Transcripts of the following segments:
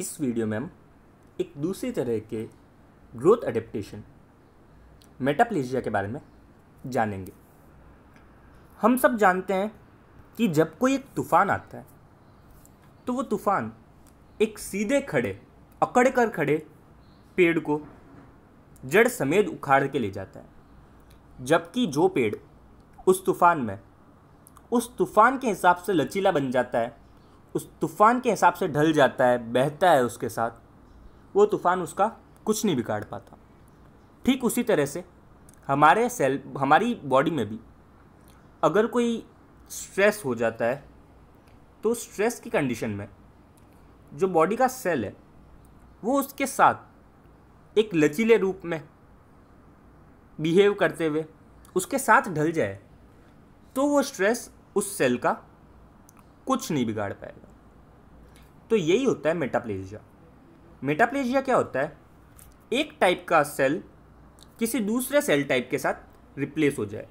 इस वीडियो में हम एक दूसरी तरह के ग्रोथ अडेप्टेशन मेटाप्लेजिया के बारे में जानेंगे हम सब जानते हैं कि जब कोई एक तूफ़ान आता है तो वो तूफ़ान एक सीधे खड़े अकड़ कर खड़े पेड़ को जड़ समेत उखाड़ के ले जाता है जबकि जो पेड़ उस तूफ़ान में उस तूफ़ान के हिसाब से लचीला बन जाता है उस तूफ़ान के हिसाब से ढल जाता है बहता है उसके साथ वो तूफ़ान उसका कुछ नहीं बिगाड़ पाता ठीक उसी तरह से हमारे सेल हमारी बॉडी में भी अगर कोई स्ट्रेस हो जाता है तो स्ट्रेस की कंडीशन में जो बॉडी का सेल है वो उसके साथ एक लचीले रूप में बिहेव करते हुए उसके साथ ढल जाए तो वो स्ट्रेस उस सेल का कुछ नहीं बिगाड़ पाएगा तो यही होता है मेटाप्लेजिया मेटाप्लेजिया क्या होता है एक टाइप का सेल किसी दूसरे सेल टाइप के साथ रिप्लेस हो जाए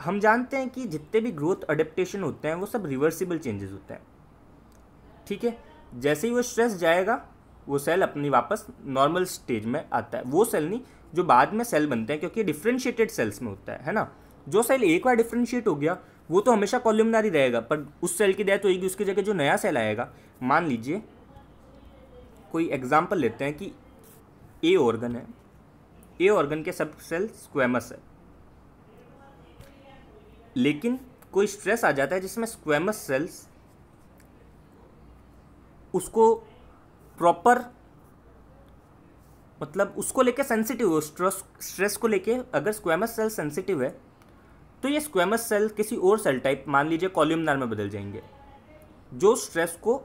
हम जानते हैं कि जितने भी ग्रोथ अडेप्टेशन होते हैं वो सब रिवर्सिबल चेंजेस होते हैं ठीक है जैसे ही वो स्ट्रेस जाएगा वो सेल अपनी वापस नॉर्मल स्टेज में आता है वो सेल नहीं जो बाद में सेल बनते हैं क्योंकि डिफ्रेंशिएटेड सेल्स में होता है है ना जो सेल एक बार डिफ्रेंशिएट हो गया वो तो हमेशा कॉलमनार ही रहेगा पर उस सेल की डेथ होगी उसकी जगह जो नया सेल आएगा मान लीजिए कोई एग्जाम्पल लेते हैं कि ए ऑर्गन है ए ऑर्गन के सब सेल स्क्वेमस है लेकिन कोई स्ट्रेस आ जाता है जिसमें स्क्वेमस सेल्स उसको प्रॉपर मतलब उसको लेके सेंसिटिव हो स्ट्रेस स्ट्रेस को लेके अगर स्क्वेमस सेल सेंसिटिव है तो ये स्क्वेमस सेल किसी और सेल टाइप मान लीजिए कॉल्यूमनार में बदल जाएंगे जो स्ट्रेस को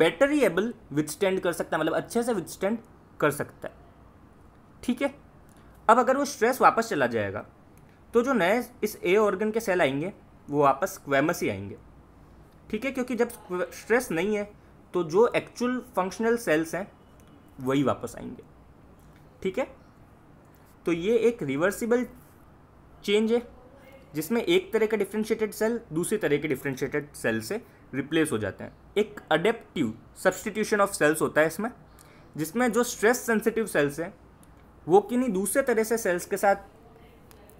बेटर ही एबल विथस्टैंड कर सकता है मतलब अच्छे से विथस्टैंड कर सकता है ठीक है अब अगर वो स्ट्रेस वापस चला जाएगा तो जो नए इस ए ऑर्गन के सेल आएंगे वो वापस स्क्वेमस ही आएंगे ठीक है क्योंकि जब स्ट्रेस नहीं है तो जो एक्चुअल फंक्शनल सेल्स हैं वही वापस आएंगे ठीक है तो ये एक रिवर्सिबल चेंज है जिसमें एक तरह के डिफ्रेंशिएटेड सेल दूसरी तरह के डिफ्रेंशिएटेड सेल से रिप्लेस हो जाते हैं एक अडेप्टिव सब्सटीट्यूशन ऑफ सेल्स होता है इसमें जिसमें जो स्ट्रेस सेंसिटिव सेल्स हैं वो किन्हीं दूसरे तरह से सेल्स के साथ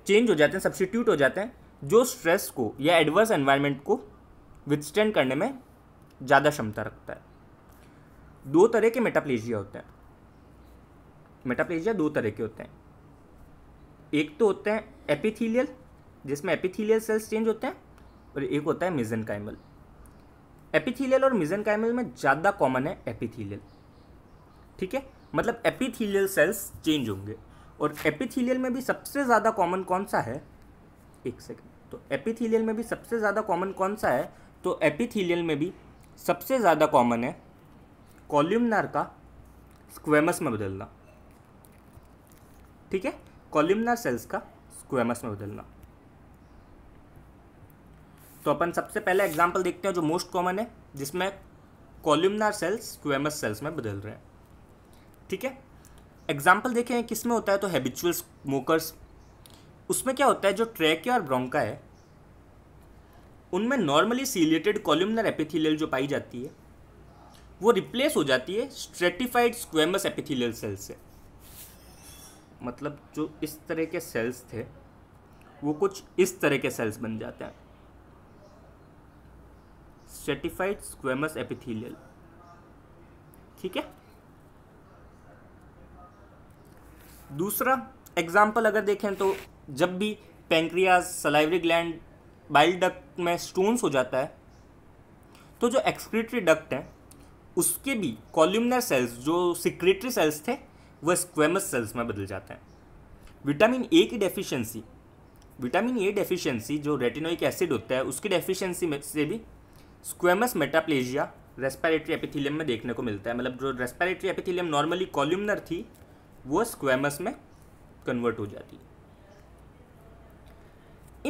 चेंज हो जाते हैं सब्सटीट्यूट हो जाते हैं जो स्ट्रेस को या एडवर्स एनवायरनमेंट को विथस्टैंड करने में ज़्यादा क्षमता रखता है दो तरह के मेटाप्लेजिया होते हैं मेटाप्लेजिया दो तरह के होते हैं एक तो होते हैं एपिथीलियल जिसमें एपिथीलियल सेल्स चेंज होते हैं और एक होता है मिजन कैमल एपिथीलियल और मिजन कैमल में ज़्यादा कॉमन है एपिथीलियल ठीक है मतलब एपिथीलियल सेल्स चेंज होंगे और एपिथीलियल में भी सबसे ज़्यादा कॉमन कौन सा है एक सेकेंड तो एपिथीलियल में भी सबसे ज़्यादा कॉमन कौन सा है तो एपिथीलियल में भी सबसे ज़्यादा कॉमन है कॉल्यूमनार का स्क्वेमस में बदलना ठीक है कॉल्यूमनार सेल्स का स्क्वेमस में बदलना तो अपन सबसे पहले एग्जाम्पल देखते हैं जो मोस्ट कॉमन है जिसमें कॉल्यूमनार सेल्स स्क्वेमस सेल्स में बदल रहे हैं ठीक है एग्जाम्पल देखें किस में होता है तो हैबिचुअल स्मोकर्स उसमें क्या होता है जो ट्रैकिया और ब्रोंका है उनमें नॉर्मली सीलेटेड कॉल्यूमनर एपिथिलियल जो पाई जाती है वो रिप्लेस हो जाती है स्ट्रेटिफाइड स्क्वेमस एपिथिलियल सेल्स से मतलब जो इस तरह के सेल्स थे वो कुछ इस तरह के सेल्स बन जाते हैं स्ट्रेटिफाइड स्क्वेमस एपिथेलियल ठीक है दूसरा एग्जाम्पल अगर देखें तो जब भी pancreas salivary gland bile duct में स्टोन्स हो जाता है तो जो एक्सक्रीटरी डक्ट हैं उसके भी कॉल्यूमनर सेल्स जो सिक्रेटरी सेल्स थे वह स्क्वेमस सेल्स में बदल जाते हैं विटामिन ए की डेफिशिएंसी विटामिन ए डेफिशिएंसी जो रेटिनोइक एसिड होता है उसकी डेफिशिएंसी में से भी स्क्वेमस मेटाप्लेजिया रेस्पिरेटरी एपिथीलियम में देखने को मिलता है मतलब जो रेस्पिरेटरी एपिथीलियम नॉर्मली कॉल्यूमनर थी वो स्क्वेमस में कन्वर्ट हो जाती है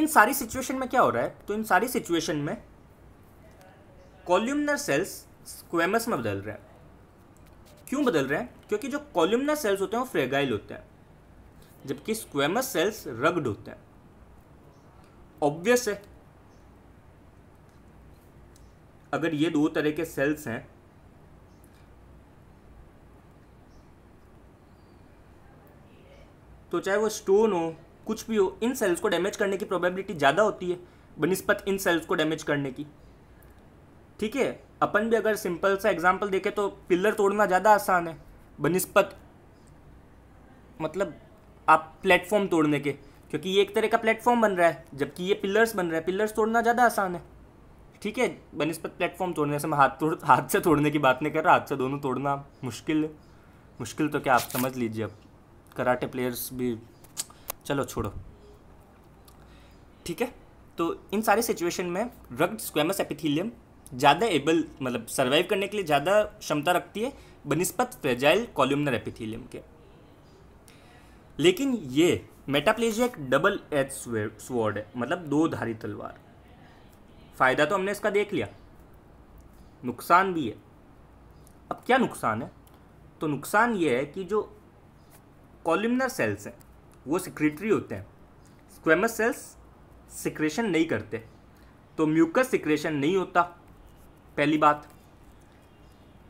इन सारी सिचुएशन में क्या हो रहा है तो इन सारी सिचुएशन में कॉल्यूमनर सेल्स स्क्वेमस में बदल रहे हैं क्यों बदल रहे हैं क्योंकि जो कॉल्यूमनर सेल्स होते हैं वो फ्रेगाइल होते हैं जबकि स्क्वेमस सेल्स रग्ड होते हैं ऑब्वियस है अगर ये दो तरह के सेल्स हैं तो चाहे वो स्टोन हो कुछ भी हो इन सेल्स को डैमेज करने की प्रोबेबिलिटी ज़्यादा होती है बनस्पत इन सेल्स को डैमेज करने की ठीक है अपन भी अगर सिंपल सा एग्जाम्पल देखें तो पिलर तोड़ना ज़्यादा आसान है बनस्पत मतलब आप प्लेटफॉर्म तोड़ने के क्योंकि ये एक तरह का प्लेटफॉर्म बन रहा है जबकि ये पिलर्स बन रहा है पिलर्स तोड़ना ज़्यादा आसान है ठीक है बनस्पत प्लेटफॉर्म तोड़ने से मैं हाथ तोड़ हाथ से तोड़ने की बात नहीं कर रहा हाथ से दोनों तोड़ना मुश्किल मुश्किल तो क्या आप समझ लीजिए अब कराटे प्लेयर्स भी चलो छोड़ो ठीक है तो इन सारी सिचुएशन में रग्ड स्क्वेमस एपिथीलियम ज़्यादा एबल मतलब सर्वाइव करने के लिए ज़्यादा क्षमता रखती है बनस्पत फ्रेजाइल कॉल्यूमनर एपिथीलियम के लेकिन ये मेटाप्लेजिया एक डबल एच स्वॉर्ड है मतलब दो धारी तलवार फ़ायदा तो हमने इसका देख लिया नुकसान भी है अब क्या नुकसान है तो नुकसान ये है कि जो कॉलिमनर सेल्स हैं वो सिक्रेटरी होते हैं स्क्वेमस सेल्स सिक्रेशन नहीं करते तो म्यूकस सिक्रेशन नहीं होता पहली बात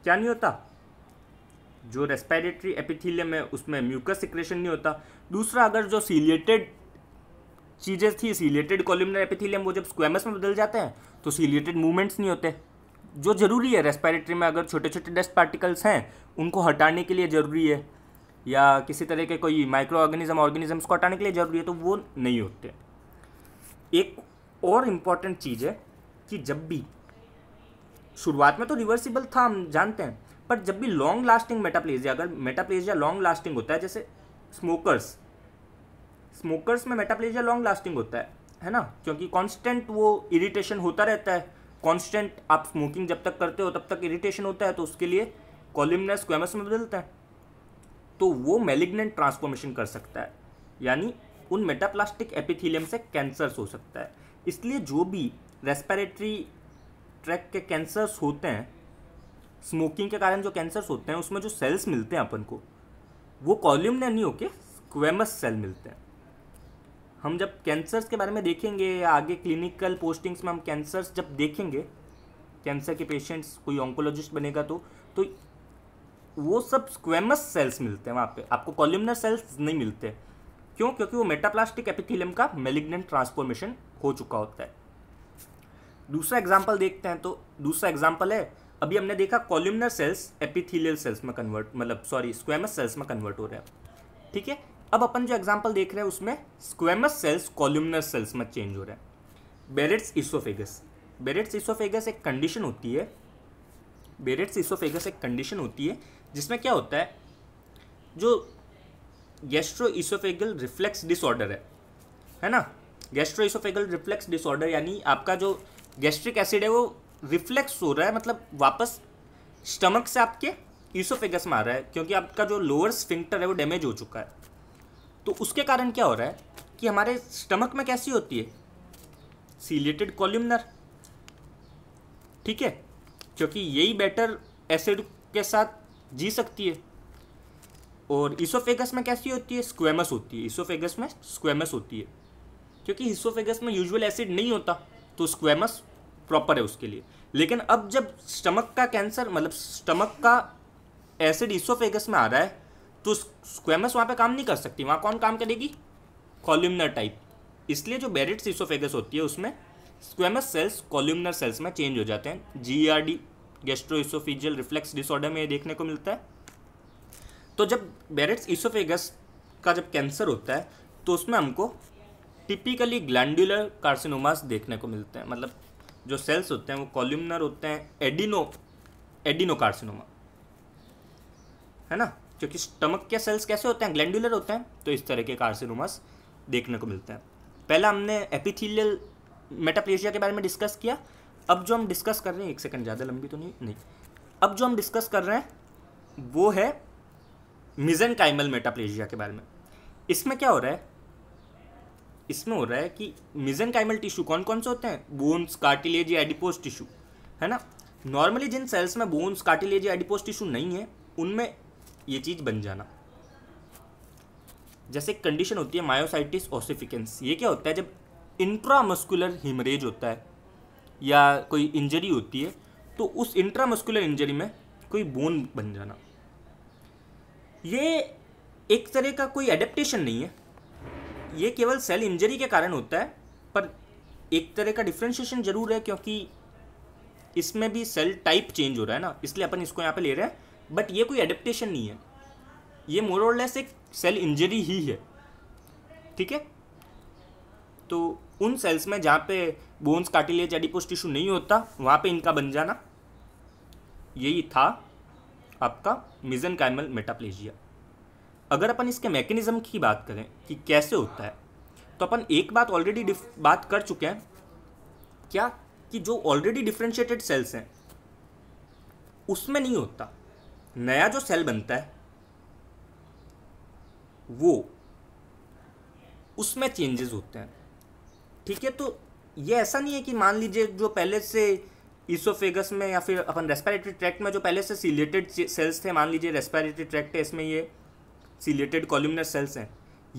क्या नहीं होता जो रेस्पिरेटरी एपिथीलियम है उसमें म्यूकस सिक्रेशन नहीं होता दूसरा अगर जो सीलिएटेड चीज़ें थी सीलेटेड कोल्यूमनर एपिथीलियम वो जब स्क्वेमस में बदल जाते हैं तो सीलेटेड मूवमेंट्स नहीं होते जो ज़रूरी है रेस्पिरेटरी में अगर छोटे छोटे डस्ट पार्टिकल्स हैं उनको हटाने के लिए ज़रूरी है या किसी तरह के कोई माइक्रो ऑर्गेनिज्म ऑर्गेनिजम्स को हटाने के लिए ज़रूरी है तो वो नहीं होते एक और इम्पॉर्टेंट चीज़ है कि जब भी शुरुआत में तो रिवर्सिबल था हम जानते हैं पर जब भी लॉन्ग लास्टिंग मेटाप्लेजिया अगर मेटाप्लेजिया लॉन्ग लास्टिंग होता है जैसे स्मोकर्स स्मोकर्स में मेटाप्लेजिया लॉन्ग लास्टिंग होता है है ना क्योंकि कांस्टेंट वो इरिटेशन होता रहता है कांस्टेंट आप स्मोकिंग जब तक करते हो तब तक इरिटेशन होता है तो उसके लिए कॉलिमनेस स्क्वेमस में बदलता है तो वो मेलिग्नेंट ट्रांसफॉर्मेशन कर सकता है यानी उन मेटाप्लास्टिक एपिथीलियम से कैंसर्स हो सकता है इसलिए जो भी रेस्पिरेटरी ट्रैक के कैंसर्स होते हैं स्मोकिंग के कारण जो कैंसर्स होते हैं उसमें जो सेल्स मिलते हैं अपन को वो कॉल्यूमनर नहीं होके स्क्वेमस सेल मिलते हैं हम जब कैंसर्स के बारे में देखेंगे या आगे क्लिनिकल पोस्टिंग्स में हम कैंसर्स जब देखेंगे कैंसर के पेशेंट्स कोई ऑन्कोलॉजिस्ट बनेगा तो तो वो सब स्क्वेमस सेल्स मिलते हैं वहाँ पे आपको कॉल्यूमनर सेल्स नहीं मिलते क्यों क्योंकि वो मेटाप्लास्टिक एपिथिलियम का मेलिग्नेंट ट्रांसफॉर्मेशन हो चुका होता है दूसरा एग्जाम्पल देखते हैं तो दूसरा एग्जाम्पल है अभी हमने देखा कॉल्यूमनर सेल्स एपिथिलियल सेल्स में कन्वर्ट मतलब सॉरी स्क्वेमस सेल्स में कन्वर्ट हो रहे हैं ठीक है अब अपन जो एग्जाम्पल देख रहे हैं उसमें स्क्वेमस सेल्स कॉल्यूमनस सेल्स में चेंज हो रहा है बेरेट्स इसोफेगस बेरेट्स इसोफेगस एक कंडीशन होती है बेरेट्स इसोफेगस एक कंडीशन होती है जिसमें क्या होता है जो गैस्ट्रो इसोफेगल रिफ्लेक्स डिसऑर्डर है है ना गैस्ट्रो इसोफेगल रिफ्लेक्स डिसऑर्डर यानी आपका जो गैस्ट्रिक एसिड है वो रिफ्लेक्स हो रहा है मतलब वापस स्टमक से आपके ईसोफेगस में आ रहा है क्योंकि आपका जो लोअर स्फिंक्टर है वो डैमेज हो चुका है तो उसके कारण क्या हो रहा है कि हमारे स्टमक में कैसी होती है सीलेटेड कॉल्यूमनर ठीक है क्योंकि यही बेटर एसिड के साथ जी सकती है और इसोफेगस में कैसी होती है स्क्वेमस होती है इसोफेगस में स्क्वेमस होती है क्योंकि इसोफेगस में यूजुअल एसिड नहीं होता तो स्क्वेमस प्रॉपर है उसके लिए लेकिन अब जब स्टमक का कैंसर मतलब स्टमक का एसिड इसोफेगस में आ रहा है तो स्क्वेमस वहाँ पे काम नहीं कर सकती वहाँ कौन काम करेगी कॉल्यूमनर टाइप इसलिए जो बेरिट्स इसोफेगस होती है उसमें स्क्वेमस सेल्स कॉल्यूमनर सेल्स में चेंज हो जाते हैं G R D gastroesophageal reflux disorder में ये देखने को मिलता है तो जब बेरिट्स इसोफेगस का जब कैंसर होता है तो उसमें हमको टिपिकली ग्लैंडुलर कार्सिनोमास देखने को मिलते हैं मतलब जो सेल्स होते हैं वो कॉल्यूमनर होते हैं एडिनो एडिनो कार्सिनोमा है ना क्योंकि स्टमक के सेल्स कैसे होते हैं ग्लैंडुलर होते हैं तो इस तरह के कार्सिनोमास देखने को मिलते हैं पहला हमने एपिथीलियल मेटाप्लेशिया के बारे में डिस्कस किया अब जो हम डिस्कस कर रहे हैं एक सेकंड ज़्यादा लंबी तो नहीं नहीं अब जो हम डिस्कस कर रहे हैं वो है मिजन काइमल मेटाप्लेशिया के बारे में इसमें क्या हो रहा है इसमें हो रहा है कि मिजन काइमल टिश्यू कौन कौन से होते हैं बोन्स कार्टिलेज या एडिपोज टिश्यू है ना नॉर्मली जिन सेल्स में बोन्स कार्टिलेज या एडिपोज टिश्यू नहीं है उनमें ये चीज़ बन जाना जैसे कंडीशन होती है मायोसाइटिस ओसिफिकेंस ये क्या होता है जब इंट्रामस्कुलर हिमरेज होता है या कोई इंजरी होती है तो उस इंट्रामस्कुलर इंजरी में कोई बोन बन जाना ये एक तरह का कोई एडेप्टेशन नहीं है ये केवल सेल इंजरी के कारण होता है पर एक तरह का डिफ्रेंशिएशन जरूर है क्योंकि इसमें भी सेल टाइप चेंज हो रहा है ना इसलिए अपन इसको यहाँ पे ले रहे हैं बट ये कोई एडेप्टेशन नहीं है ये मोरलेस एक सेल इंजरी ही है ठीक है तो उन सेल्स में जहाँ पे बोन्स काटिलेज एडिपोस्ट टिश्यू नहीं होता वहाँ पे इनका बन जाना यही था आपका मिजन कैमल मेटाप्लेजिया अगर अपन इसके मैकेनिज्म की बात करें कि कैसे होता है तो अपन एक बात ऑलरेडी बात कर चुके हैं क्या कि जो ऑलरेडी डिफ्रेंशिएटेड सेल्स हैं उसमें नहीं होता नया जो सेल बनता है वो उसमें चेंजेस होते हैं ठीक है तो ये ऐसा नहीं है कि मान लीजिए जो पहले से ईसोफेगस में या फिर अपन रेस्पिरेटरी ट्रैक्ट में जो पहले से सीलेटेड सेल्स थे मान लीजिए रेस्पिरेटरी ट्रैक्ट है इसमें ये सीलेटेड कॉल्यूमिनर सेल्स हैं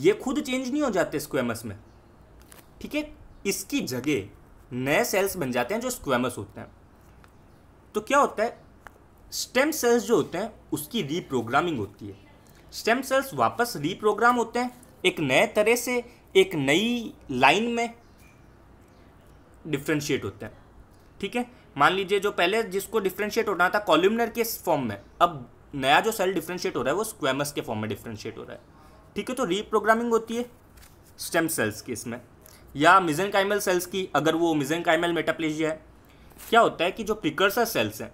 ये खुद चेंज नहीं हो जाते स्क्वेमस में ठीक है इसकी जगह नए सेल्स बन जाते हैं जो स्क्वेमस होते हैं तो क्या होता है स्टेम सेल्स जो होते हैं उसकी रीप्रोग्रामिंग होती है स्टेम सेल्स वापस रीप्रोग्राम होते हैं एक नए तरह से एक नई लाइन में डिफ्रेंशिएट होते हैं ठीक है मान लीजिए जो पहले जिसको डिफ्रेंशिएट होना था कॉल्यूमनर के फॉर्म में अब नया जो सेल डिफ्रेंशिएट हो रहा है वो स्क्वेमस के फॉर्म में डिफ्रेंशिएट हो रहा है ठीक है तो रीप्रोग्रामिंग होती है स्टेम सेल्स की इसमें या मिजन सेल्स की अगर वो मिजन काइमल है क्या होता है कि जो प्रिकर्सर सेल्स हैं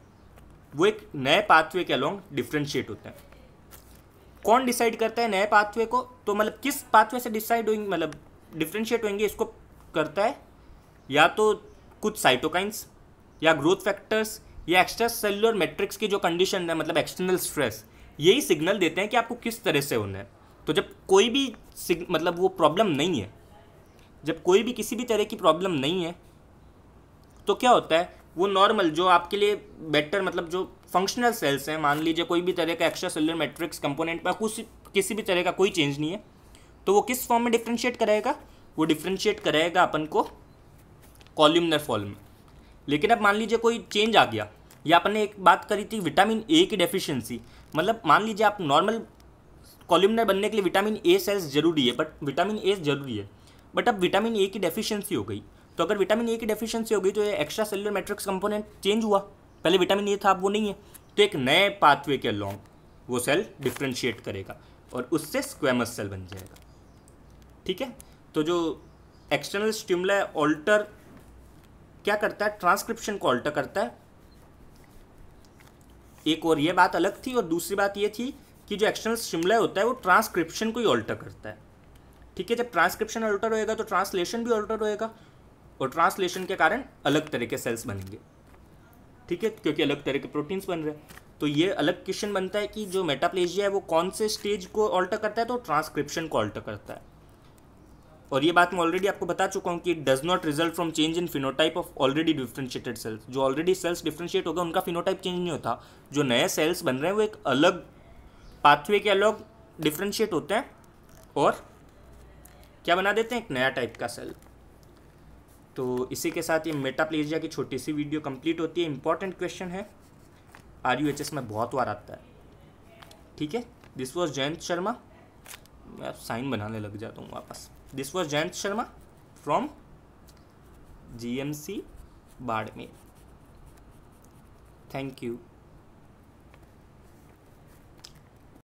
वो एक नए पाथवे के अलॉन्ग डिफ्रेंशिएट होते हैं कौन डिसाइड करता है नए पाथवे को तो मतलब किस पाथवे से डिसाइड होंगे मतलब डिफ्रेंशिएट होंगे इसको करता है या तो कुछ साइटोकाइंस या ग्रोथ फैक्टर्स या एक्स्ट्रा सेलुलर मैट्रिक्स की जो कंडीशन है मतलब एक्सटर्नल स्ट्रेस यही सिग्नल देते हैं कि आपको किस तरह से होना है तो जब कोई भी मतलब वो प्रॉब्लम नहीं है जब कोई भी किसी भी तरह की प्रॉब्लम नहीं है तो क्या होता है वो नॉर्मल जो आपके लिए बेटर मतलब जो फंक्शनल सेल्स हैं मान लीजिए कोई भी तरह का एक्स्ट्रा सेलर मेट्रिक्स कंपोनेंट में कुछ किसी भी तरह का कोई चेंज नहीं है तो वो किस फॉर्म में डिफ्रेंशिएट कराएगा वो डिफ्रेंशिएट कराएगा अपन को कॉल्यूमनर फॉर्म में लेकिन अब मान लीजिए कोई चेंज आ गया या अपन ने एक बात करी थी विटामिन ए की डेफिशिएंसी मतलब मान लीजिए आप नॉर्मल कॉल्यूमनर बनने के लिए विटामिन ए सेल्स जरूरी है बट विटामिन ए जरूरी है बट अब विटामिन ए की डेफिशिएंसी हो गई तो अगर विटामिन ए की डेफिशिएंसी होगी तो ये extra cellular matrix component change हुआ पहले विटामिन ए था अब वो नहीं है तो एक नए पाथवे के अलॉन्ग वो सेल डिफ्रेंशिएट करेगा और उससे स्क्वेमस सेल बन जाएगा ठीक है तो जो एक्सटर्नल स्टिमला ऑल्टर क्या करता है ट्रांसक्रिप्शन को ऑल्टर करता है एक और ये बात अलग थी और दूसरी बात ये थी कि जो एक्सटर्नल स्टिमला होता है वो ट्रांसक्रिप्शन को ही ऑल्टर करता है ठीक है जब ट्रांसक्रिप्शन ऑल्टर होएगा तो ट्रांसलेशन भी ऑल्टर होएगा और ट्रांसलेशन के कारण अलग तरह के सेल्स बनेंगे ठीक है क्योंकि अलग तरह के प्रोटीन्स बन रहे हैं तो ये अलग क्वेश्चन बनता है कि जो मेटाप्लेजिया है वो कौन से स्टेज को ऑल्टर करता है तो ट्रांसक्रिप्शन को ऑल्टर करता है और ये बात मैं ऑलरेडी आपको बता चुका हूँ कि does not result from change in phenotype of already differentiated cells जो ऑलरेडी सेल्स डिफ्रेंशिएट होगा उनका फिनोटाइप चेंज नहीं होता जो नए सेल्स बन रहे हैं वो एक अलग पाथवे के अलग डिफ्रेंशिएट होते हैं और क्या बना देते हैं एक नया टाइप का सेल्स तो इसी के साथ ये मेटाप्लेजिया की छोटी सी वीडियो कंप्लीट होती है इंपॉर्टेंट क्वेश्चन है आर यू एच एस में बहुत बार आता है ठीक है दिस वॉज जयंत शर्मा मैं साइन बनाने लग जाता हूँ वापस this was Jayant Sharma from G M C Barmer thank you